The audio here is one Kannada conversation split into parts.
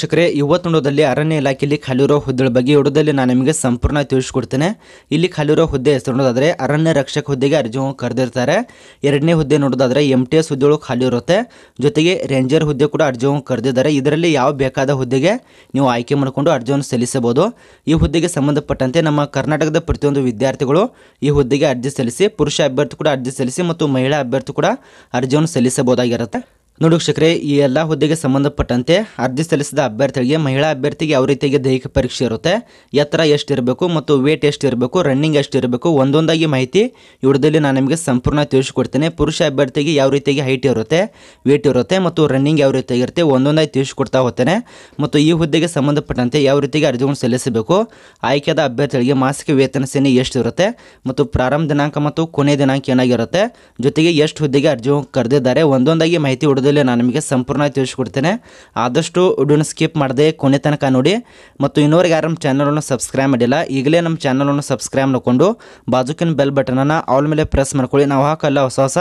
ಶಕ್ರೆ ಇವತ್ತು ನೋಡೋದಲ್ಲಿ ಅರಣ್ಯ ಇಲಾಖೆಯಲ್ಲಿ ಖಾಲಿರೋ ಹುದ್ದೆಗಳ ಬಗ್ಗೆ ಹುಡುದಲ್ಲಿ ನಾನು ನಿಮಗೆ ಸಂಪೂರ್ಣ ತಿಳಿಸ್ಕೊಡ್ತೇನೆ ಇಲ್ಲಿ ಖಾಲಿರೋ ಹುದ್ದೆ ಹೆಸರು ನೋಡೋದಾದರೆ ಅರಣ್ಯ ರಕ್ಷಕ ಹುದ್ದೆಗೆ ಅರ್ಜಿ ಕರೆದಿರ್ತಾರೆ ಎರಡನೇ ಹುದ್ದೆ ನೋಡೋದಾದರೆ ಎಮ್ ಟಿ ಎಸ್ ಹುದ್ದೆಗಳು ಖಾಲಿ ಇರುತ್ತೆ ಜೊತೆಗೆ ರೇಂಜರ್ ಹುದ್ದೆ ಕೂಡ ಅರ್ಜಿ ಕರೆದಿದ್ದಾರೆ ಇದರಲ್ಲಿ ಯಾವ ಬೇಕಾದ ಹುದ್ದೆಗೆ ನೀವು ಆಯ್ಕೆ ಮಾಡಿಕೊಂಡು ಅರ್ಜಿಯನ್ನು ಸಲ್ಲಿಸಬಹುದು ಈ ಹುದ್ದೆಗೆ ಸಂಬಂಧಪಟ್ಟಂತೆ ನಮ್ಮ ಕರ್ನಾಟಕದ ಪ್ರತಿಯೊಂದು ವಿದ್ಯಾರ್ಥಿಗಳು ಈ ಹುದ್ದೆಗೆ ಅರ್ಜಿ ಸಲ್ಲಿಸಿ ಪುರುಷ ಅಭ್ಯರ್ಥಿ ಕೂಡ ಅರ್ಜಿ ಸಲ್ಲಿಸಿ ಮತ್ತು ಮಹಿಳಾ ಅಭ್ಯರ್ಥಿ ಕೂಡ ಅರ್ಜಿಯನ್ನು ಸಲ್ಲಿಸಬಹುದಾಗಿರುತ್ತೆ ನೋಡಿ ವೀಕ್ಷಕರೇ ಈ ಎಲ್ಲ ಹುದ್ದೆಗೆ ಸಂಬಂಧಪಟ್ಟಂತೆ ಅರ್ಜಿ ಸಲ್ಲಿಸಿದ ಅಭ್ಯರ್ಥಿಗಳಿಗೆ ಮಹಿಳಾ ಅಭ್ಯರ್ಥಿಗೆ ಯಾವ ರೀತಿಯಾಗಿ ದೈಹಿಕ ಪರೀಕ್ಷೆ ಇರುತ್ತೆ ಎತ್ತರ ಎಷ್ಟಿರಬೇಕು ಮತ್ತು ವೇಟ್ ಎಷ್ಟಿರಬೇಕು ರನ್ನಿಂಗ್ ಎಷ್ಟಿರಬೇಕು ಒಂದೊಂದಾಗಿ ಮಾಹಿತಿ ಇವುದಲ್ಲಿ ನಾನು ನಿಮಗೆ ಸಂಪೂರ್ಣ ತಿಳಿಸಿಕೊಡ್ತೇನೆ ಪುರುಷ ಅಭ್ಯರ್ಥಿಗೆ ಯಾವ ರೀತಿಯಾಗಿ ಹೈಟ್ ಇರುತ್ತೆ ವೇಟ್ ಇರುತ್ತೆ ಮತ್ತು ರನ್ನಿಂಗ್ ಯಾವ ರೀತಿಯಾಗಿರುತ್ತೆ ಒಂದೊಂದಾಗಿ ತಿಳಿಸಿಕೊಡ್ತಾ ಹೋಗ್ತೇನೆ ಮತ್ತು ಈ ಹುದ್ದೆಗೆ ಸಂಬಂಧಪಟ್ಟಂತೆ ಯಾವ ರೀತಿಯಾಗಿ ಅರ್ಜಿಗಳನ್ನು ಸಲ್ಲಿಸಬೇಕು ಆಯ್ಕೆಯಾದ ಅಭ್ಯರ್ಥಿಗಳಿಗೆ ಮಾಸಿಕ ವೇತನ ಸೇನೆ ಎಷ್ಟಿರುತ್ತೆ ಮತ್ತು ಪ್ರಾರಂಭ ದಿನಾಂಕ ಮತ್ತು ಕೊನೆ ದಿನಾಂಕ ಏನಾಗಿರುತ್ತೆ ಜೊತೆಗೆ ಎಷ್ಟು ಹುದ್ದೆಗೆ ಅರ್ಜಿ ಕರೆದಿದ್ದಾರೆ ಒಂದೊಂದಾಗಿ ಮಾಹಿತಿ ಮೊದಲೇ ನಾನು ನಿಮಗೆ ಸಂಪೂರ್ಣ ತಿಳಿಸ್ಕೊಡ್ತೇನೆ ಆದಷ್ಟು ವಿಡಿಯೋನ ಸ್ಕಿಪ್ ಮಾಡದೆ ಕೊನೆ ತನಕ ನೋಡಿ ಮತ್ತು ಇನ್ನೋರಿಗೆ ಯಾರು ನಮ್ಮ ಚಾನಲನ್ನು ಸಬ್ಸ್ಕ್ರೈಬ್ ಮಾಡಿಲ್ಲ ಈಗಲೇ ನಮ್ಮ ಚಾನಲನ್ನು ಸಬ್ಸ್ಕ್ರೈಬ್ ಮಾಡಿಕೊಂಡು ಬಾಜುಕಿನ ಬೆಲ್ ಬಟನನ್ನು ಆಲ್ ಮೇಲೆ ಪ್ರೆಸ್ ಮಾಡ್ಕೊಳ್ಳಿ ನಾವು ಹಾಕಲ್ಲ ಹೊಸ ಹೊಸ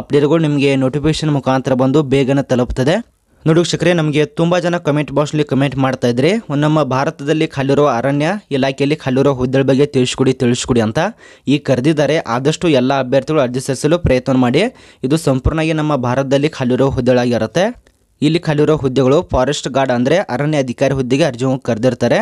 ಅಪ್ಡೇಟ್ಗಳು ನಿಮಗೆ ನೋಟಿಫಿಕೇಶನ್ ಮುಖಾಂತರ ಬಂದು ಬೇಗನೆ ತಲುಪ್ತದೆ ನೋಡಿ ಶಕ್ರೆ ನಮಗೆ ತುಂಬ ಜನ ಕಮೆಂಟ್ ಬಾಕ್ಸ್ಲಿ ಕಮೆಂಟ್ ಮಾಡ್ತಾ ಇದ್ರಿ ನಮ್ಮ ಭಾರತದಲ್ಲಿ ಖಾಲಿರೋ ಅರಣ್ಯ ಇಲಾಖೆಯಲ್ಲಿ ಖಾಲಿರುವ ಹುದ್ದೆಗಳ ಬಗ್ಗೆ ತಿಳಿಸ್ಕೊಡಿ ತಿಳಿಸ್ಕೊಡಿ ಅಂತ ಈ ಕರೆದಿದ್ದಾರೆ ಆದಷ್ಟು ಎಲ್ಲ ಅಭ್ಯರ್ಥಿಗಳು ಅರ್ಜಿ ಸಲ್ಲಿಸಲು ಪ್ರಯತ್ನ ಮಾಡಿ ಇದು ಸಂಪೂರ್ಣವಾಗಿ ನಮ್ಮ ಭಾರತದಲ್ಲಿ ಖಾಲಿರೋ ಹುದ್ದೆಗಳಾಗಿರುತ್ತೆ ಇಲ್ಲಿ ಖಾಲಿರೋ ಹುದ್ದೆಗಳು ಫಾರೆಸ್ಟ್ ಗಾರ್ಡ್ ಅಂದರೆ ಅರಣ್ಯ ಅಧಿಕಾರಿ ಹುದ್ದೆಗೆ ಅರ್ಜಿಯನ್ನು ಕರೆದಿರ್ತಾರೆ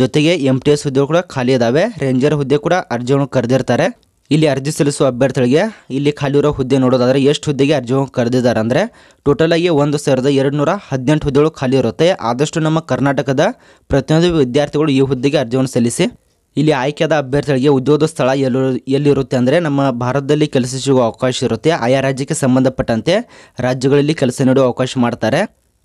ಜೊತೆಗೆ ಎಂ ಟಿ ಎಸ್ ಹುದ್ದೆ ಕೂಡ ಖಾಲಿ ಇದ್ದಾವೆ ರೇಂಜರ್ ಹುದ್ದೆ ಕೂಡ ಅರ್ಜಿಯನ್ನು ಕರೆದಿರ್ತಾರೆ ಇಲ್ಲಿ ಅರ್ಜಿ ಸಲ್ಲಿಸುವ ಅಭ್ಯರ್ಥಿಗಳಿಗೆ ಇಲ್ಲಿ ಖಾಲಿ ಖಾಲಿರೋ ಹುದ್ದೆ ನೋಡೋದಾದರೆ ಎಷ್ಟು ಹುದ್ದೆಗೆ ಅರ್ಜಿ ಕರೆದಿದ್ದಾರೆ ಅಂದರೆ ಟೋಟಲಾಗಿ ಒಂದು ಸಾವಿರದ ಎರಡು ನೂರ ಹದಿನೆಂಟು ಹುದ್ದೆಗಳು ಖಾಲಿ ಇರುತ್ತೆ ಆದಷ್ಟು ನಮ್ಮ ಕರ್ನಾಟಕದ ಪ್ರತಿಯೊಂದು ವಿದ್ಯಾರ್ಥಿಗಳು ಈ ಹುದ್ದೆಗೆ ಅರ್ಜಿಯನ್ನು ಸಲ್ಲಿಸಿ ಇಲ್ಲಿ ಆಯ್ಕೆಯಾದ ಅಭ್ಯರ್ಥಿಗಳಿಗೆ ಉದ್ಯೋಗ ಸ್ಥಳ ಎಲ್ಲೂ ಎಲ್ಲಿರುತ್ತೆ ಅಂದರೆ ನಮ್ಮ ಭಾರತದಲ್ಲಿ ಕೆಲಸ ಸಿಗುವ ಅವಕಾಶ ಇರುತ್ತೆ ಆಯಾ ರಾಜ್ಯಕ್ಕೆ ಸಂಬಂಧಪಟ್ಟಂತೆ ರಾಜ್ಯಗಳಲ್ಲಿ ಕೆಲಸ ನೀಡುವ ಅವಕಾಶ ಮಾಡ್ತಾರೆ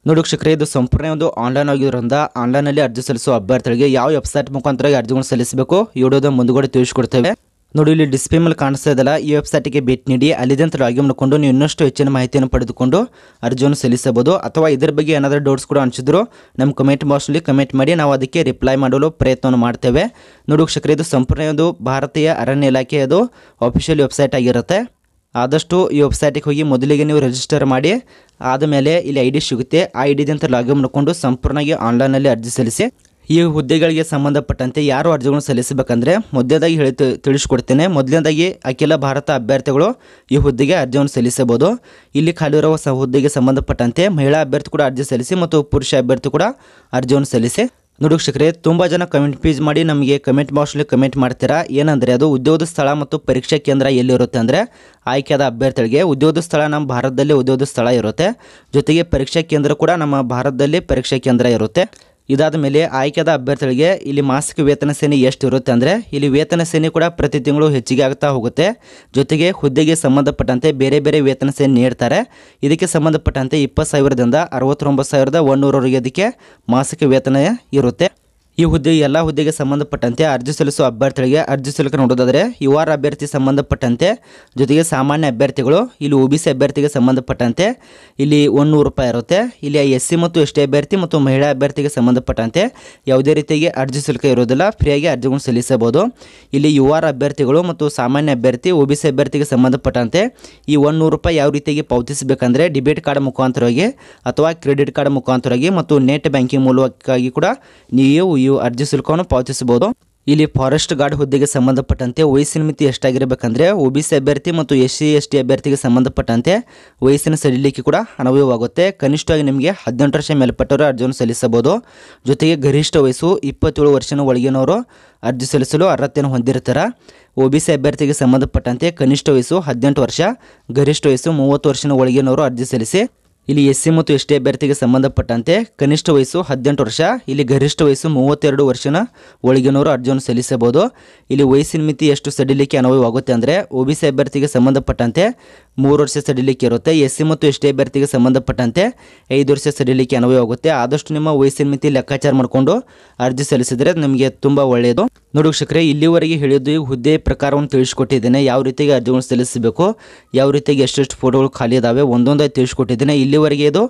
ನೋಡಿ ವೀಕ್ಷಕರೇ ಇದು ಸಂಪೂರ್ಣ ಒಂದು ಆನ್ಲೈನ್ ಆಗಿರೋದ್ರಿಂದ ಆನ್ಲೈನಲ್ಲಿ ಅರ್ಜಿ ಸಲ್ಲಿಸುವ ಅಭ್ಯರ್ಥಿಗಳಿಗೆ ಯಾವ ವೆಬ್ಸೈಟ್ ಮುಖಾಂತರ ಅರ್ಜಿಗಳನ್ನು ಸಲ್ಲಿಸಬೇಕು ಈ ವಿಡಿಯೋದ ಮುಂದುಗಡೆ ತಿಳಿಸ್ಕೊಡ್ತೇವೆ ನೋಡಿ ಇಲ್ಲಿ ಡಿಸ್ಪ್ಲೇ ಮೇಲೆ ಕಾಣಿಸ್ತಾ ಇದ್ದಲ್ಲ ಈ ವೆಬ್ಸೈಟಿಗೆ ಭೇಟಿ ನೀಡಿ ಅಲ್ಲಿದ್ದಂತ ಲಾಗಿನ್ ಮಾಡಿಕೊಂಡು ನೀವು ಇನ್ನಷ್ಟು ಹೆಚ್ಚಿನ ಮಾಹಿತಿಯನ್ನು ಪಡೆದುಕೊಂಡು ಅರ್ಜಿಯನ್ನು ಸಲ್ಲಿಸಬಹುದು ಅಥವಾ ಇದರ ಬಗ್ಗೆ ಏನಾದರೂ ಡೌಟ್ಸ್ ಕೂಡ ಅನಿಸಿದ್ರು ನಮ್ಮ ಕಮೆಂಟ್ ಬಾಕ್ಸ್ನಲ್ಲಿ ಕಮೆಂಟ್ ಮಾಡಿ ನಾವು ಅದಕ್ಕೆ ರಿಪ್ಲೈ ಮಾಡಲು ಪ್ರಯತ್ನವನ್ನು ಮಾಡ್ತೇವೆ ನೋಡಿ ಶಕ್ರೆ ಇದು ಸಂಪೂರ್ಣ ಒಂದು ಭಾರತೀಯ ಅರಣ್ಯ ಇಲಾಖೆಯದು ಅಫಿಷಿಯಲ್ ವೆಬ್ಸೈಟ್ ಆಗಿರುತ್ತೆ ಆದಷ್ಟು ಈ ವೆಬ್ಸೈಟಿಗೆ ಹೋಗಿ ಮೊದಲಿಗೆ ನೀವು ರಿಜಿಸ್ಟರ್ ಮಾಡಿ ಆದಮೇಲೆ ಇಲ್ಲಿ ಐ ಡಿ ಸಿಗುತ್ತೆ ಆ ಐ ಡಿದಂತ ಲಾಗಿನ್ ಮಾಡಿಕೊಂಡು ಸಂಪೂರ್ಣವಾಗಿ ಆನ್ಲೈನಲ್ಲಿ ಅರ್ಜಿ ಸಲ್ಲಿಸಿ ಈ ಹುದ್ದೆಗಳಿಗೆ ಸಂಬಂಧಪಟ್ಟಂತೆ ಯಾರು ಅರ್ಜಿಗಳನ್ನು ಸಲ್ಲಿಸಬೇಕಂದ್ರೆ ಮೊದಲನೇದಾಗಿ ಹೇಳಿ ತಿಳಿಸ್ಕೊಡ್ತೇನೆ ಮೊದಲನೇದಾಗಿ ಅಖಿಲ ಭಾರತ ಅಭ್ಯರ್ಥಿಗಳು ಈ ಹುದ್ದೆಗೆ ಅರ್ಜಿಯನ್ನು ಸಲ್ಲಿಸಬಹುದು ಇಲ್ಲಿ ಖಾಲಿ ಇರುವ ಹುದ್ದೆಗೆ ಸಂಬಂಧಪಟ್ಟಂತೆ ಮಹಿಳಾ ಅಭ್ಯರ್ಥಿ ಕೂಡ ಅರ್ಜಿ ಸಲ್ಲಿಸಿ ಮತ್ತು ಪುರುಷ ಅಭ್ಯರ್ಥಿ ಕೂಡ ಅರ್ಜಿಯನ್ನು ಸಲ್ಲಿಸಿ ನೋಡಿ ವೀಕ್ಷಕರೇ ತುಂಬ ಜನ ಕಮೆಂಟ್ ಪೀಸ್ ಮಾಡಿ ನಮಗೆ ಕಮೆಂಟ್ ಬಾಕ್ಸ್ನಲ್ಲಿ ಕಮೆಂಟ್ ಮಾಡ್ತೀರಾ ಏನಂದರೆ ಅದು ಉದ್ಯೋಗ ಸ್ಥಳ ಮತ್ತು ಪರೀಕ್ಷಾ ಕೇಂದ್ರ ಎಲ್ಲಿರುತ್ತೆ ಅಂದರೆ ಆಯ್ಕೆಯಾದ ಅಭ್ಯರ್ಥಿಗಳಿಗೆ ಉದ್ಯೋಗ ಸ್ಥಳ ನಮ್ಮ ಭಾರತದಲ್ಲಿ ಉದ್ಯೋಗ ಸ್ಥಳ ಇರುತ್ತೆ ಜೊತೆಗೆ ಪರೀಕ್ಷಾ ಕೇಂದ್ರ ಕೂಡ ನಮ್ಮ ಭಾರತದಲ್ಲಿ ಪರೀಕ್ಷಾ ಕೇಂದ್ರ ಇರುತ್ತೆ ಇದಾದ ಮೇಲೆ ಆಯ್ಕೆದ ಅಭ್ಯರ್ಥಿಗಳಿಗೆ ಇಲ್ಲಿ ಮಾಸಿಕ ವೇತನ ಸೇನೆ ಎಷ್ಟು ಇರುತ್ತೆ ಅಂದರೆ ಇಲ್ಲಿ ವೇತನ ಸೇನೆ ಕೂಡ ಪ್ರತಿ ತಿಂಗಳು ಹೆಚ್ಚಿಗೆ ಆಗ್ತಾ ಹೋಗುತ್ತೆ ಜೊತೆಗೆ ಹುದ್ದೆಗೆ ಸಂಬಂಧಪಟ್ಟಂತೆ ಬೇರೆ ಬೇರೆ ವೇತನ ಸೇನೆ ನೀಡ್ತಾರೆ ಇದಕ್ಕೆ ಸಂಬಂಧಪಟ್ಟಂತೆ ಇಪ್ಪತ್ತು ಸಾವಿರದಿಂದ ಅರವತ್ತೊಂಬತ್ತು ಸಾವಿರದ ಒಂದೂರವರೆಗೆ ಅದಕ್ಕೆ ಮಾಸಿಕ ವೇತನ ಇರುತ್ತೆ ಈ ಹುದ್ದೆ ಎಲ್ಲ ಹುದ್ದೆಗೆ ಸಂಬಂಧಪಟ್ಟಂತೆ ಅರ್ಜಿ ಸಲ್ಲಿಸುವ ಅಭ್ಯರ್ಥಿಗಳಿಗೆ ಅರ್ಜಿ ಸಲ್ಲಿಕೆ ನೋಡೋದಾದರೆ ಯು ಆರ್ ಅಭ್ಯರ್ಥಿ ಸಂಬಂಧಪಟ್ಟಂತೆ ಜೊತೆಗೆ ಸಾಮಾನ್ಯ ಅಭ್ಯರ್ಥಿಗಳು ಇಲ್ಲಿ ಒ ಬಿ ಸಿ ಅಭ್ಯರ್ಥಿಗೆ ಸಂಬಂಧಪಟ್ಟಂತೆ ಇಲ್ಲಿ ನೂರು ರೂಪಾಯಿ ಇರುತ್ತೆ ಇಲ್ಲಿ ಎಸ್ ಸಿ ಮತ್ತು ಎಸ್ ಟಿ ಅಭ್ಯರ್ಥಿ ಮತ್ತು ಮಹಿಳಾ ಅಭ್ಯರ್ಥಿಗೆ ಸಂಬಂಧಪಟ್ಟಂತೆ ಯಾವುದೇ ರೀತಿಯಾಗಿ ಅರ್ಜಿ ಸಲ್ಲಿಕೆ ಇರೋದಿಲ್ಲ ಫ್ರೀಯಾಗಿ ಅರ್ಜಿಗಳನ್ನು ಸಲ್ಲಿಸಬಹುದು ಇಲ್ಲಿ ಯು ಆರ್ ಅಭ್ಯರ್ಥಿಗಳು ಮತ್ತು ಸಾಮಾನ್ಯ ಅಭ್ಯರ್ಥಿ ಒ ಬಿ ಸಿ ಅಭ್ಯರ್ಥಿಗೆ ಸಂಬಂಧಪಟ್ಟಂತೆ ಈ ನೂರು ರೂಪಾಯಿ ಯಾವ ರೀತಿಯಾಗಿ ಪಾವತಿಸಬೇಕಂದ್ರೆ ಡೆಬಿಟ್ ಕಾರ್ಡ್ ಮುಖಾಂತರವಾಗಿ ಅಥವಾ ಕ್ರೆಡಿಟ್ ಕಾರ್ಡ್ ಮುಖಾಂತರವಾಗಿ ಮತ್ತು ನೆಟ್ ಬ್ಯಾಂಕಿಂಗ್ ಮೂಲಕವಾಗಿ ಕೂಡ ನೀವು ಇವು ಅರ್ಜಿ ಶುಲ್ಕವನ್ನು ಪಾವತಿಸಬಹುದು ಇಲ್ಲಿ ಫಾರೆಸ್ಟ್ ಗಾರ್ಡ್ ಹುದ್ದೆಗೆ ಸಂಬಂಧಪಟ್ಟಂತೆ ವಯಸ್ಸಿನ ಮಿತಿ ಎಷ್ಟಾಗಿರಬೇಕಂದ್ರೆ ಒಬಿಸಿ ಅಭ್ಯರ್ಥಿ ಮತ್ತು ಎಸ್ ಸಿ ಎಸ್ ಟಿ ಅಭ್ಯರ್ಥಿಗೆ ಸಂಬಂಧಪಟ್ಟಂತೆ ವಯಸ್ಸಿನ ಸಡಿಲಿಕೆ ಕೂಡ ಅನುಭವವಾಗುತ್ತೆ ಕನಿಷ್ಠವಾಗಿ ನಿಮಗೆ ಹದಿನೆಂಟು ವರ್ಷ ಮೇಲ್ಪಟ್ಟವರು ಅರ್ಜಿಯನ್ನು ಸಲ್ಲಿಸಬಹುದು ಜೊತೆಗೆ ಗರಿಷ್ಠ ವಯಸ್ಸು ಇಪ್ಪತ್ತೇಳು ವರ್ಷನ ಒಳಗಿನವರು ಅರ್ಜಿ ಸಲ್ಲಿಸಲು ಅರ್ಹತೆಯನ್ನು ಹೊಂದಿರ್ತಾರೆ ಸಿ ಅಭ್ಯರ್ಥಿಗೆ ಸಂಬಂಧಪಟ್ಟಂತೆ ಕನಿಷ್ಠ ವಯಸ್ಸು ಹದಿನೆಂಟು ವರ್ಷ ಗರಿಷ್ಠ ವಯಸ್ಸು ಮೂವತ್ತು ವರ್ಷನ ಒಳಗಿನವರು ಅರ್ಜಿ ಸಲ್ಲಿಸಿ ಇಲ್ಲಿ ಎಸ್ ಸಿ ಮತ್ತು ಎಸ್ ಟಿ ಅಭ್ಯರ್ಥಿಗೆ ಸಂಬಂಧಪಟ್ಟಂತೆ ಕನಿಷ್ಠ ವಯಸ್ಸು ಹದಿನೆಂಟು ವರ್ಷ ಇಲ್ಲಿ ಗರಿಷ್ಠ ವಯಸ್ಸು ಮೂವತ್ತೆರಡು ವರ್ಷನ ಒಳಗಿನವರು ಅರ್ಜಿಯನ್ನು ಸಲ್ಲಿಸಬಹುದು ಇಲ್ಲಿ ವಯಸ್ಸಿನ ಮಿತಿ ಎಷ್ಟು ಸಡಿಲಿಕೆ ಅನ್ವಯವಾಗುತ್ತೆ ಅಂದರೆ ಒ ಬಿ ಸಿ ಅಭ್ಯರ್ಥಿಗೆ ಸಂಬಂಧಪಟ್ಟಂತೆ ಮೂರು ವರ್ಷ ಸಡಿಲಿಕ್ಕೆ ಇರುತ್ತೆ ಎಸ್ ಸಿ ಮತ್ತು ಎಸ್ ಟಿ ಅಭ್ಯರ್ಥಿಗೆ ಸಂಬಂಧಪಟ್ಟಂತೆ ಐದು ವರ್ಷ ಸಡಿಲಿಕ್ಕೆ ಸಡಿಲಿಕೆ ಆಗುತ್ತೆ ಆದಷ್ಟು ನಿಮ್ಮ ವಯಸ್ಸಿನ ಮಿತಿ ಲೆಕ್ಕಾಚಾರ ಮಾಡಿಕೊಂಡು ಅರ್ಜಿ ಸಲ್ಲಿಸಿದರೆ ನಿಮಗೆ ತುಂಬ ಒಳ್ಳೆಯದು ನೋಡಿ ವೀಕ್ಷಕರೇ ಇಲ್ಲಿವರೆಗೆ ಹೇಳಿದ್ದು ಹುದ್ದೆ ಪ್ರಕಾರವನ್ನು ತಿಳಿಸ್ಕೊಟ್ಟಿದ್ದೇನೆ ಯಾವ ರೀತಿಗೆ ಅರ್ಜಿಗಳನ್ನು ಸಲ್ಲಿಸಬೇಕು ಯಾವ ರೀತಿಗೆ ಎಷ್ಟೆಷ್ಟು ಫೋಟೋಗಳು ಖಾಲಿ ಇದಾವೆ ಒಂದೊಂದಾಗಿ ತಿಳಿಸ್ಕೊಟ್ಟಿದ್ದೇನೆ ಇಲ್ಲಿವರೆಗೆ ಇದು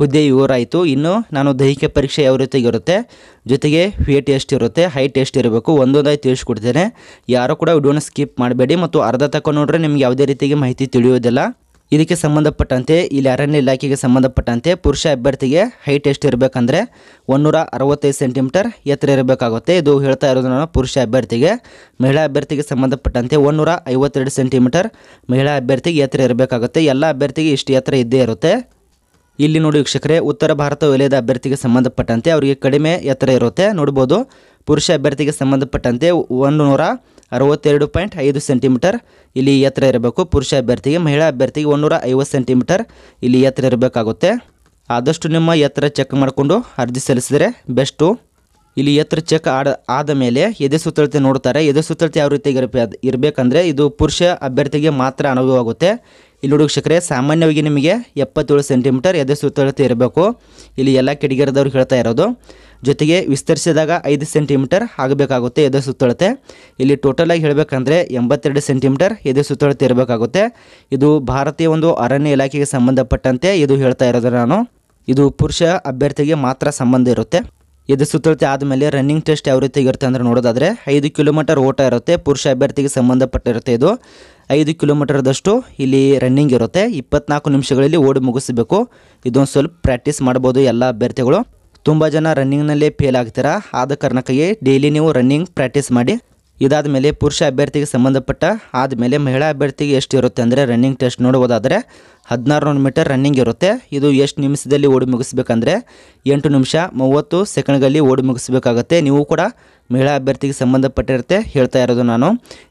ಹುದ್ದೆ ಇವರಾಯಿತು ಇನ್ನು ನಾನು ದೈಹಿಕ ಪರೀಕ್ಷೆ ಯಾವ ಇರುತ್ತೆ ಜೊತೆಗೆ ಇರುತ್ತೆ ಹೈ ಹೈಟ್ ಇರಬೇಕು ಒಂದೊಂದಾಗಿ ತಿಳಿಸ್ಕೊಡ್ತೇನೆ ಯಾರು ಕೂಡ ವಿಡಿಯೋನ ಸ್ಕಿಪ್ ಮಾಡಬೇಡಿ ಮತ್ತು ಅರ್ಧ ತಕ್ಕ ನೋಡ್ರೆ ನಿಮ್ಗೆ ಯಾವುದೇ ರೀತಿಗೆ ಮಾಹಿತಿ ತಿಳಿಯೋದಿಲ್ಲ ಇದಕ್ಕೆ ಸಂಬಂಧಪಟ್ಟಂತೆ ಇಲ್ಲಿ ಅರಣ್ಯ ಇಲಾಖೆಗೆ ಸಂಬಂಧಪಟ್ಟಂತೆ ಪುರುಷ ಅಭ್ಯರ್ಥಿಗೆ ಹೈಟ್ ಎಷ್ಟು ಇರಬೇಕಂದ್ರೆ ಒಂದೂರ ಅರವತ್ತೈದು ಸೆಂಟಿಮೀಟರ್ ಎತ್ತರ ಇರಬೇಕಾಗುತ್ತೆ ಇದು ಹೇಳ್ತಾ ನಾನು ಪುರುಷ ಅಭ್ಯರ್ಥಿಗೆ ಮಹಿಳಾ ಅಭ್ಯರ್ಥಿಗೆ ಸಂಬಂಧಪಟ್ಟಂತೆ ಒಂದೂರ ಐವತ್ತೆರಡು ಸೆಂಟಿಮೀಟರ್ ಮಹಿಳಾ ಅಭ್ಯರ್ಥಿಗೆ ಎತ್ತರ ಇರಬೇಕಾಗುತ್ತೆ ಎಲ್ಲ ಅಭ್ಯರ್ಥಿಗೆ ಇಷ್ಟು ಎತ್ತರ ಇದ್ದೇ ಇರುತ್ತೆ ಇಲ್ಲಿ ನೋಡಿ ವೀಕ್ಷಕರೇ ಉತ್ತರ ಭಾರತ ವಲಯದ ಅಭ್ಯರ್ಥಿಗೆ ಸಂಬಂಧಪಟ್ಟಂತೆ ಅವರಿಗೆ ಕಡಿಮೆ ಎತ್ತರ ಇರುತ್ತೆ ನೋಡ್ಬೋದು ಪುರುಷ ಅಭ್ಯರ್ಥಿಗೆ ಸಂಬಂಧಪಟ್ಟಂತೆ ಒಂದು ನೂರ ಅರವತ್ತೆರಡು ಪಾಯಿಂಟ್ ಐದು ಸೆಂಟಿಮೀಟರ್ ಇಲ್ಲಿ ಎತ್ತರ ಇರಬೇಕು ಪುರುಷ ಅಭ್ಯರ್ಥಿಗೆ ಮಹಿಳಾ ಅಭ್ಯರ್ಥಿಗೆ ಒಂದೂರ ಐವತ್ತು ಸೆಂಟಿಮೀಟರ್ ಇಲ್ಲಿ ಎತ್ತರ ಇರಬೇಕಾಗುತ್ತೆ ಆದಷ್ಟು ನಿಮ್ಮ ಎತ್ತರ ಚೆಕ್ ಮಾಡಿಕೊಂಡು ಅರ್ಜಿ ಸಲ್ಲಿಸಿದರೆ ಬೆಸ್ಟು ಇಲ್ಲಿ ಎತ್ತರ ಚೆಕ್ ಆಡ ಆದ ಮೇಲೆ ಎದೆ ಸುತ್ತಳತೆ ನೋಡ್ತಾರೆ ಎದೆ ಸುತ್ತಳತೆ ಯಾವ ರೀತಿಗೆ ಇರಬೇಕಂದ್ರೆ ಇದು ಪುರುಷ ಅಭ್ಯರ್ಥಿಗೆ ಮಾತ್ರ ಅನುಭವವಾಗುತ್ತೆ ಇಲ್ಲಿ ಹುಡುಗಕ್ಷಕ್ರೆ ಸಾಮಾನ್ಯವಾಗಿ ನಿಮಗೆ ಎಪ್ಪತ್ತೇಳು ಸೆಂಟಿಮೀಟರ್ ಎದೆ ಸುತ್ತಳತೆ ಇರಬೇಕು ಇಲ್ಲಿ ಎಲ್ಲ ಕಿಡಿಗೇರದವ್ರು ಹೇಳ್ತಾ ಇರೋದು ಜೊತೆಗೆ ವಿಸ್ತರಿಸಿದಾಗ ಐದು ಸೆಂಟಿಮೀಟರ್ ಆಗಬೇಕಾಗುತ್ತೆ ಎದೆ ಸುತ್ತಳತೆ ಇಲ್ಲಿ ಟೋಟಲಾಗಿ ಹೇಳಬೇಕಂದ್ರೆ ಎಂಬತ್ತೆರಡು ಸೆಂಟಿಮೀಟರ್ ಎದೆ ಸುತ್ತಳತೆ ಇರಬೇಕಾಗುತ್ತೆ ಇದು ಭಾರತೀಯ ಒಂದು ಅರಣ್ಯ ಇಲಾಖೆಗೆ ಸಂಬಂಧಪಟ್ಟಂತೆ ಇದು ಹೇಳ್ತಾ ಇರೋದು ನಾನು ಇದು ಪುರುಷ ಅಭ್ಯರ್ಥಿಗೆ ಮಾತ್ರ ಸಂಬಂಧ ಇರುತ್ತೆ ಎದೆ ಸುತ್ತಳತೆ ಆದಮೇಲೆ ರನ್ನಿಂಗ್ ಟೆಸ್ಟ್ ಯಾವ ರೀತಿ ಇರುತ್ತೆ ಅಂದರೆ ನೋಡೋದಾದರೆ ಐದು ಕಿಲೋಮೀಟರ್ ಓಟ ಇರುತ್ತೆ ಪುರುಷ ಅಭ್ಯರ್ಥಿಗೆ ಸಂಬಂಧಪಟ್ಟಿರುತ್ತೆ ಇದು ಐದು ಕಿಲೋಮೀಟರ್ದಷ್ಟು ಇಲ್ಲಿ ರನ್ನಿಂಗ್ ಇರುತ್ತೆ ಇಪ್ಪತ್ನಾಲ್ಕು ನಿಮಿಷಗಳಲ್ಲಿ ಓಡಿ ಮುಗಿಸಬೇಕು ಇದೊಂದು ಸ್ವಲ್ಪ ಪ್ರಾಕ್ಟೀಸ್ ಮಾಡ್ಬೋದು ಎಲ್ಲ ಅಭ್ಯರ್ಥಿಗಳು ತುಂಬ ಜನ ರನ್ನಿಂಗ್ನಲ್ಲೇ ಫೇಲ್ ಆಗ್ತೀರಾ ಆದ ಕಾರಣಕ್ಕಾಗಿ ಡೈಲಿ ನೀವು ರನ್ನಿಂಗ್ ಪ್ರಾಕ್ಟೀಸ್ ಮಾಡಿ ಇದಾದ ಮೇಲೆ ಪುರುಷ ಅಭ್ಯರ್ಥಿಗೆ ಸಂಬಂಧಪಟ್ಟ ಆದಮೇಲೆ ಮಹಿಳಾ ಅಭ್ಯರ್ಥಿಗೆ ಎಷ್ಟು ಇರುತ್ತೆ ಅಂದರೆ ರನ್ನಿಂಗ್ ಟೆಸ್ಟ್ ನೋಡ್ಬೋದಾದರೆ ಹದಿನಾರು ಮೀಟರ್ ರನ್ನಿಂಗ್ ಇರುತ್ತೆ ಇದು ಎಷ್ಟು ನಿಮಿಷದಲ್ಲಿ ಓಡಿ ಮುಗಿಸ್ಬೇಕಂದ್ರೆ ಎಂಟು ನಿಮಿಷ ಮೂವತ್ತು ಸೆಕೆಂಡ್ಗಲ್ಲಿ ಓಡಿ ಮುಗಿಸ್ಬೇಕಾಗತ್ತೆ ನೀವು ಕೂಡ ಮಹಿಳಾ ಅಭ್ಯರ್ಥಿಗೆ ಸಂಬಂಧಪಟ್ಟಿರುತ್ತೆ ಹೇಳ್ತಾ ಇರೋದು ನಾನು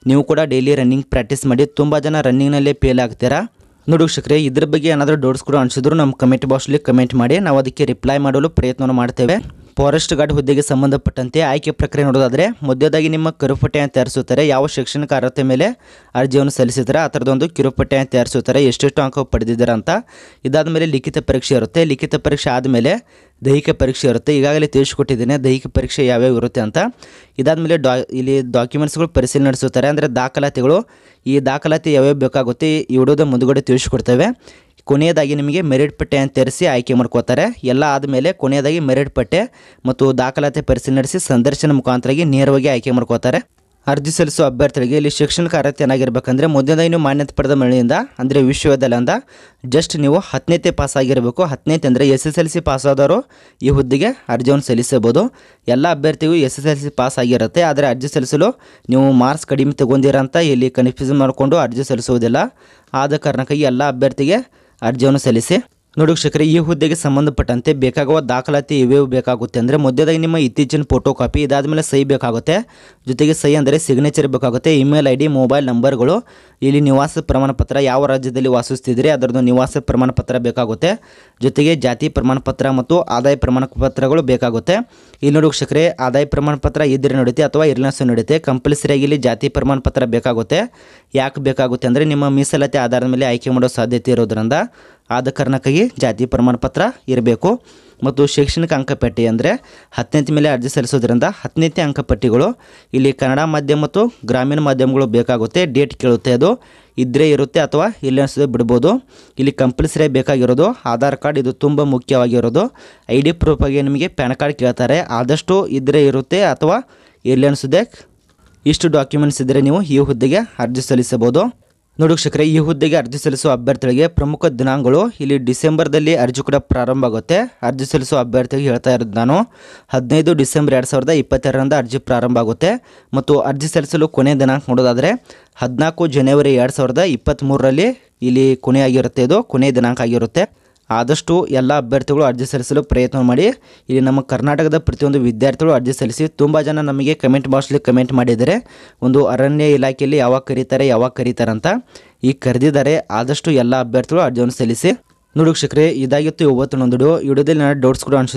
ನೀವು ಕೂಡ ಡೈಲಿ ರನ್ನಿಂಗ್ ಪ್ರಾಕ್ಟೀಸ್ ಮಾಡಿ ತುಂಬ ಜನ ರನ್ನಿಂಗ್ನಲ್ಲೇ ಫೇಲ್ ಆಗ್ತೀರಾ ನೋಡಿ ವೀಕ್ಷಕರೇ ಇದ್ರ ಬಗ್ಗೆ ಏನಾದರೂ ಡೌಟ್ಸ್ ಕೂಡ ಅನಿಸಿದ್ರು ನಮ್ಮ ಕಮೆಂಟ್ ಬಾಕ್ಸಲ್ಲಿ ಕಮೆಂಟ್ ಮಾಡಿ ನಾವು ಅದಕ್ಕೆ ರಿಪ್ಲೈ ಮಾಡಲು ಪ್ರಯತ್ನವನ್ನು ಮಾಡ್ತೇವೆ ಫಾರೆಸ್ಟ್ ಗಾರ್ಡ್ ಹುದ್ದೆಗೆ ಸಂಬಂಧಪಟ್ಟಂತೆ ಆಯ್ಕೆ ಪ್ರಕ್ರಿಯೆ ನೋಡೋದಾದರೆ ಮೊದಲಾಗಿ ನಿಮ್ಮ ಕಿರುಪಟ್ಟೆಯನ್ನು ತಯಾರಿಸುತ್ತಾರೆ ಯಾವ ಶೈಕ್ಷಣಿಕ ಅರ್ಹತೆ ಮೇಲೆ ಅರ್ಜಿಯನ್ನು ಸಲ್ಲಿಸಿದ್ದಾರೆ ಆ ಥರದೊಂದು ಕಿರುಪಟ್ಟೆಯನ್ನು ತಯಾರಿಸುತ್ತಾರೆ ಎಷ್ಟೆಷ್ಟು ಅಂಕ ಪಡೆದಿದ್ದಾರೆ ಅಂತ ಇದಾದ ಮೇಲೆ ಲಿಖಿತ ಪರೀಕ್ಷೆ ಇರುತ್ತೆ ಲಿಖಿತ ಪರೀಕ್ಷೆ ಆದಮೇಲೆ ದೈಹಿಕ ಪರೀಕ್ಷೆ ಇರುತ್ತೆ ಈಗಾಗಲೇ ತಿಳಿಸಿಕೊಟ್ಟಿದ್ದೇನೆ ದೈಹಿಕ ಪರೀಕ್ಷೆ ಯಾವ್ಯಾವ ಇರುತ್ತೆ ಅಂತ ಇದಾದ ಮೇಲೆ ಡಾ ಇಲ್ಲಿ ಡಾಕ್ಯುಮೆಂಟ್ಸ್ಗಳು ಪರಿಶೀಲನೆ ನಡೆಸುತ್ತಾರೆ ಅಂದರೆ ದಾಖಲಾತಿಗಳು ಈ ದಾಖಲಾತಿ ಯಾವ್ಯಾವ ಬೇಕಾಗುತ್ತೆ ಈ ವಿಡಿಯೋದ ಮುಂದುಗಡೆ ತಿಳಿಸ್ಕೊಡ್ತೇವೆ ಕೊನೆಯದಾಗಿ ನಿಮಗೆ ಮೆರಿಟ್ ಪಟ್ಟೆ ಅಂತ ತರಿಸಿ ಆಯ್ಕೆ ಮಾಡ್ಕೋತಾರೆ ಎಲ್ಲ ಆದಮೇಲೆ ಕೊನೆಯದಾಗಿ ಮೆರಿಟ್ ಪಟ್ಟೆ ಮತ್ತು ದಾಖಲಾತಿ ಪರಿಶೀಲನೆ ನಡೆಸಿ ಸಂದರ್ಶನ ಮುಖಾಂತರಾಗಿ ನೇರವಾಗಿ ಆಯ್ಕೆ ಮಾಡ್ಕೋತಾರೆ ಅರ್ಜಿ ಸಲ್ಲಿಸುವ ಅಭ್ಯರ್ಥಿಗಳಿಗೆ ಇಲ್ಲಿ ಶೈಕ್ಷಣಿಕ ಅರ್ಹತೆ ಏನಾಗಿರ್ಬೇಕಂದ್ರೆ ಮೊದಲನೇದಾಗಿ ನೀವು ಮಾನ್ಯತೆ ಪಡೆದ ಮಳೆಯಿಂದ ಅಂದರೆ ವಿಶ್ವವಿದ್ಯಾಲಯದಿಂದ ಜಸ್ಟ್ ನೀವು ಹತ್ತನೇತೆ ಪಾಸ್ ಆಗಿರಬೇಕು ಹತ್ತನೇತೆ ಅಂದರೆ S S L C pass ಆದವರು ಈ ಹುದ್ದೆಗೆ ಅರ್ಜಿಯನ್ನು ಸಲ್ಲಿಸಬಹುದು ಎಲ್ಲ ಅಭ್ಯರ್ಥಿಗೂ S S L C pass ಆಗಿರುತ್ತೆ ಆದರೆ ಅರ್ಜಿ ಸಲ್ಲಿಸಲು ನೀವು ಮಾರ್ಕ್ಸ್ ಕಡಿಮೆ ತಗೊಂಡಿರಂತ ಇಲ್ಲಿ ಕನ್ಫ್ಯೂಸ್ ಮಾಡಿಕೊಂಡು ಅರ್ಜಿ ಸಲ್ಲಿಸುವುದಿಲ್ಲ ಆದ ಕಾರಣಕ್ಕಾಗಿ ಎಲ್ಲ ಅಭ್ಯರ್ಥಿಗೆ আর জনশালিসে ನೋಡಿ ಶಕ್ರೆ ಈ ಹುದ್ದೆಗೆ ಸಂಬಂಧಪಟ್ಟಂತೆ ಬೇಕಾಗುವ ದಾಖಲಾತಿ ಇವೆ ಬೇಕಾಗುತ್ತೆ ಅಂದರೆ ಮೊದಲಾಗಿ ನಿಮ್ಮ ಇತ್ತೀಚಿನ ಫೋಟೋ ಕಾಪಿ ಇದಾದ ಮೇಲೆ ಸಹಿ ಬೇಕಾಗುತ್ತೆ ಜೊತೆಗೆ ಸಹಿ ಅಂದರೆ ಸಿಗ್ನೇಚರ್ ಬೇಕಾಗುತ್ತೆ ಇಮೇಲ್ ಐ ಡಿ ಮೊಬೈಲ್ ನಂಬರ್ಗಳು ಇಲ್ಲಿ ನಿವಾಸ ಪ್ರಮಾಣ ಪತ್ರ ಯಾವ ರಾಜ್ಯದಲ್ಲಿ ವಾಸಿಸ್ತಿದ್ರೆ ಅದರದ್ದು ನಿವಾಸ ಪ್ರಮಾಣ ಪತ್ರ ಬೇಕಾಗುತ್ತೆ ಜೊತೆಗೆ ಜಾತಿ ಪ್ರಮಾಣ ಪತ್ರ ಮತ್ತು ಆದಾಯ ಪ್ರಮಾಣ ಪತ್ರಗಳು ಬೇಕಾಗುತ್ತೆ ಇಲ್ಲಿ ನೋಡಿ ಶಕ್ರೆ ಆದಾಯ ಪ್ರಮಾಣ ಪತ್ರ ಇದ್ರೆ ನಡೆಯುತ್ತೆ ಅಥವಾ ಇರ್ಲನ್ಸ್ ನಡೆಯುತ್ತೆ ಕಂಪಲ್ಸರಿಯಾಗಿ ಇಲ್ಲಿ ಜಾತಿ ಪ್ರಮಾಣ ಪತ್ರ ಬೇಕಾಗುತ್ತೆ ಯಾಕೆ ಬೇಕಾಗುತ್ತೆ ಅಂದರೆ ನಿಮ್ಮ ಮೀಸಲಾತಿ ಆಧಾರದ ಮೇಲೆ ಆಯ್ಕೆ ಮಾಡೋ ಸಾಧ್ಯತೆ ಇರೋದ್ರಿಂದ ಆದ ಕಾರಣಕ್ಕಾಗಿ ಜಾತಿ ಪ್ರಮಾಣಪತ್ರ ಇರಬೇಕು ಮತ್ತು ಶೈಕ್ಷಣಿಕ ಅಂಕಪಟ್ಟಿ ಅಂದರೆ ಹತ್ತನೇತಿ ಮೇಲೆ ಅರ್ಜಿ ಸಲ್ಲಿಸೋದ್ರಿಂದ ಹತ್ತನೇತಿ ಅಂಕಪಟ್ಟಿಗಳು ಇಲ್ಲಿ ಕನ್ನಡ ಮಾಧ್ಯಮ ಮತ್ತು ಗ್ರಾಮೀಣ ಮಾಧ್ಯಮಗಳು ಬೇಕಾಗುತ್ತೆ ಡೇಟ್ ಕೇಳುತ್ತೆ ಅದು ಇದ್ರೆ ಇರುತ್ತೆ ಅಥವಾ ಇಲ್ಲ ಅನಿಸೋದು ಬಿಡ್ಬೋದು ಇಲ್ಲಿ ಕಂಪಲ್ಸರಿ ಬೇಕಾಗಿರೋದು ಆಧಾರ್ ಕಾರ್ಡ್ ಇದು ತುಂಬ ಮುಖ್ಯವಾಗಿರೋದು ಐ ಡಿ ಪ್ರೂಫಾಗಿ ನಿಮಗೆ ಪ್ಯಾನ್ ಕಾರ್ಡ್ ಕೇಳ್ತಾರೆ ಆದಷ್ಟು ಇದ್ದರೆ ಇರುತ್ತೆ ಅಥವಾ ಇಲ್ಲ ಅನಿಸೋದೆ ಇಷ್ಟು ಡಾಕ್ಯುಮೆಂಟ್ಸ್ ಇದ್ದರೆ ನೀವು ಈ ಹುದ್ದೆಗೆ ಅರ್ಜಿ ಸಲ್ಲಿಸಬಹುದು ಶಕ್ರೆ ಈ ಹುದ್ದೆಗೆ ಅರ್ಜಿ ಸಲ್ಲಿಸುವ ಅಭ್ಯರ್ಥಿಗಳಿಗೆ ಪ್ರಮುಖ ದಿನಾಂಕಗಳು ಇಲ್ಲಿ ಡಿಸೆಂಬರ್ದಲ್ಲಿ ಅರ್ಜಿ ಕೂಡ ಪ್ರಾರಂಭ ಆಗುತ್ತೆ ಅರ್ಜಿ ಸಲ್ಲಿಸುವ ಅಭ್ಯರ್ಥಿಗೆ ಹೇಳ್ತಾ ಇರೋದು ನಾನು ಹದಿನೈದು ಡಿಸೆಂಬರ್ ಎರಡು ಸಾವಿರದ ಇಪ್ಪತ್ತೆರಡರಿಂದ ಅರ್ಜಿ ಪ್ರಾರಂಭ ಆಗುತ್ತೆ ಮತ್ತು ಅರ್ಜಿ ಸಲ್ಲಿಸಲು ಕೊನೆ ದಿನಾಂಕ ನೋಡೋದಾದರೆ ಹದಿನಾಲ್ಕು ಜನವರಿ ಎರಡು ಸಾವಿರದ ಇಪ್ಪತ್ತ್ಮೂರರಲ್ಲಿ ಇಲ್ಲಿ ಕೊನೆಯಾಗಿರುತ್ತೆ ಇದು ಕೊನೆಯ ದಿನಾಂಕ ಆಗಿರುತ್ತೆ ಆದಷ್ಟು ಎಲ್ಲ ಅಭ್ಯರ್ಥಿಗಳು ಅರ್ಜಿ ಸಲ್ಲಿಸಲು ಪ್ರಯತ್ನ ಮಾಡಿ ಇಲ್ಲಿ ನಮ್ಮ ಕರ್ನಾಟಕದ ಪ್ರತಿಯೊಂದು ವಿದ್ಯಾರ್ಥಿಗಳು ಅರ್ಜಿ ಸಲ್ಲಿಸಿ ತುಂಬ ಜನ ನಮಗೆ ಕಮೆಂಟ್ ಬಾಕ್ಸಲ್ಲಿ ಕಮೆಂಟ್ ಮಾಡಿದರೆ ಒಂದು ಅರಣ್ಯ ಇಲಾಖೆಯಲ್ಲಿ ಯಾವಾಗ ಕರೀತಾರೆ ಯಾವಾಗ ಅಂತ ಈ ಕರೆದಿದ್ದಾರೆ ಆದಷ್ಟು ಎಲ್ಲ ಅಭ್ಯರ್ಥಿಗಳು ಅರ್ಜಿಯನ್ನು ಸಲ್ಲಿಸಿ ನೋಡಿ ವೀಕ್ಷಕರೇ ಇದಾಗಿತ್ತು ಇವತ್ತು ನೊಂದುಡು ವಿಡಿಯೋದಲ್ಲಿ ನಾನು ಡೌಟ್ಸ್ ಕೂಡ ಅನಿಸುತ್ತೆ